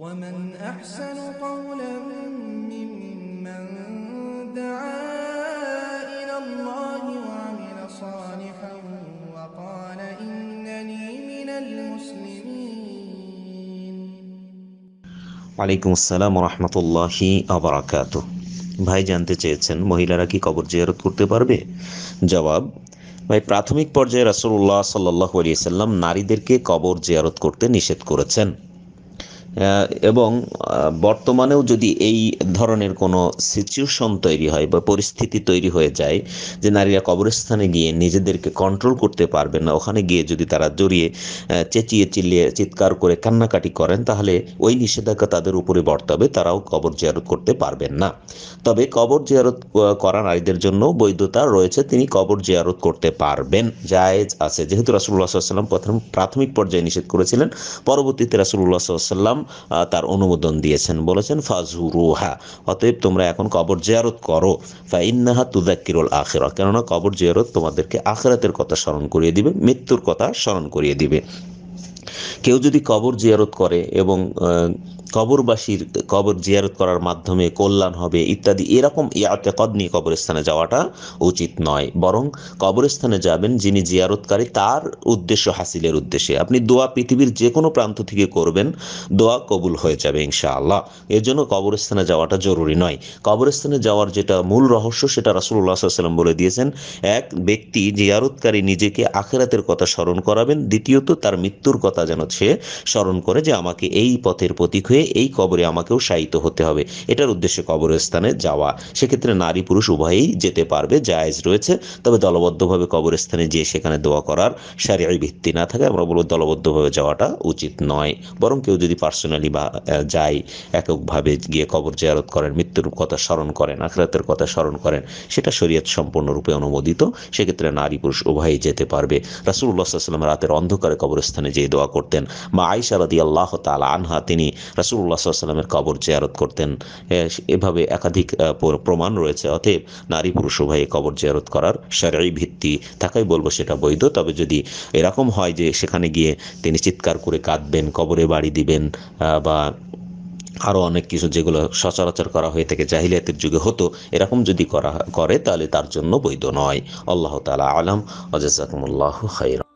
ومن أحسن قولا ممن دعا إلى الله وعمل صالحا وقال إنني من المسلمين وعليكم السلام ورحمة الله وبركاته ভাই জানতে চেয়েছেন মহিলারা কি কবর জিয়ারত করতে পারবে জবাব ভাই প্রাথমিক পর্যায়ে রাসুল্লাহ সাল্লাহ আলিয়া সাল্লাম নারীদেরকে কবর জিয়ারত করতে নিষেধ করেছেন এবং বর্তমানেও যদি এই ধরনের কোনো সিচুয়েশন তৈরি হয় বা পরিস্থিতি তৈরি হয়ে যায় যে নারীরা কবরস্থানে গিয়ে নিজেদেরকে কন্ট্রোল করতে পারবেন না ওখানে গিয়ে যদি তারা জড়িয়ে চেঁচিয়ে চিল্লিয়ে চিৎকার করে কান্নাকাটি করেন তাহলে ওই নিষেধাজ্ঞা তাদের উপরে বর্তাবে তারাও কবর জিয়ারত করতে পারবেন না তবে কবর জিয়ারত করা নারীদের জন্য বৈধতা রয়েছে তিনি কবর জিয়ারত করতে পারবেন জায়েজ আছে যেহেতু রাসুল্লাহ সাল্লাম প্রথম প্রাথমিক পর্যায়ে নিষেধ করেছিলেন পরবর্তীতে রাসুল্লাহ সাল্লাম সাল্লাম তার অনুমোদন দিয়েছেন বলেছেন ফাজুরুহা অতএব তোমরা এখন কবর জিয়ারত করো ফা ইন্নাহা তুদাক্কিরুল আখেরা কেননা কবর জিয়ারত তোমাদেরকে আখেরাতের কথা স্মরণ করিয়ে দিবে মৃত্যুর কথা স্মরণ করিয়ে দিবে কেউ যদি কবর জিয়ারত করে এবং কবরবাসীর কবর জিয়ারত করার মাধ্যমে কল্যাণ হবে ইত্যাদি এরকম ইয়াতেকদ নিয়ে কবরস্থানে যাওয়াটা উচিত নয় বরং কবরস্থানে যাবেন যিনি জিয়ারতকারী তার উদ্দেশ্য হাসিলের উদ্দেশ্যে আপনি দোয়া পৃথিবীর যে কোনো প্রান্ত থেকে করবেন দোয়া কবুল হয়ে যাবে ইনশাআল্লাহ এর জন্য কবরস্থানে যাওয়াটা জরুরি নয় কবরস্থানে যাওয়ার যেটা মূল রহস্য সেটা রাসুল্লাহ সাল্লাম বলে দিয়েছেন এক ব্যক্তি জিয়ারতকারী নিজেকে আখেরাতের কথা স্মরণ করাবেন দ্বিতীয়ত তার মৃত্যুর কথা যেন সে স্মরণ করে যে আমাকে এই পথের প্রতীক হয়ে যে এই কবরে আমাকেও সাহিত্য হতে হবে এটার উদ্দেশ্যে কবরস্থানে যাওয়া সেক্ষেত্রে নারী পুরুষ উভয়েই যেতে পারবে জায়েজ রয়েছে তবে দলবদ্ধভাবে কবরস্থানে যেয়ে সেখানে দোয়া করার শারীরিক ভিত্তি না থাকে আমরা বলব দলবদ্ধভাবে যাওয়াটা উচিত নয় বরং কেউ যদি পার্সোনালি বা যায় এককভাবে গিয়ে কবর জিয়ারত করেন মৃত্যুর কথা স্মরণ করেন আখরাতের কথা স্মরণ করেন সেটা শরীয়ত সম্পূর্ণরূপে অনুমোদিত সেক্ষেত্রে নারী পুরুষ উভয়ই যেতে পারবে রাসুল্লাহ সাল্লাম রাতের অন্ধকারে কবরস্থানে যেয়ে দোয়া করতেন মা আইসা রাদি আল্লাহ তালা আনহা তিনি রাসুল রাসুল্লাহ সাল্লামের কবর জিয়ারত করতেন এভাবে একাধিক প্রমাণ রয়েছে অতএব নারী পুরুষ উভয়ে কবর জিয়ারত করার সারাই ভিত্তি থাকাই বলবো সেটা বৈধ তবে যদি এরকম হয় যে সেখানে গিয়ে তিনি চিৎকার করে কাঁদবেন কবরে বাড়ি দিবেন বা আরও অনেক কিছু যেগুলো সচরাচর করা হয়ে থাকে জাহিলিয়াতের যুগে হতো এরকম যদি করা করে তাহলে তার জন্য বৈধ নয় আল্লাহ তালা আলম ওজাজাকুমুল্লাহ খাই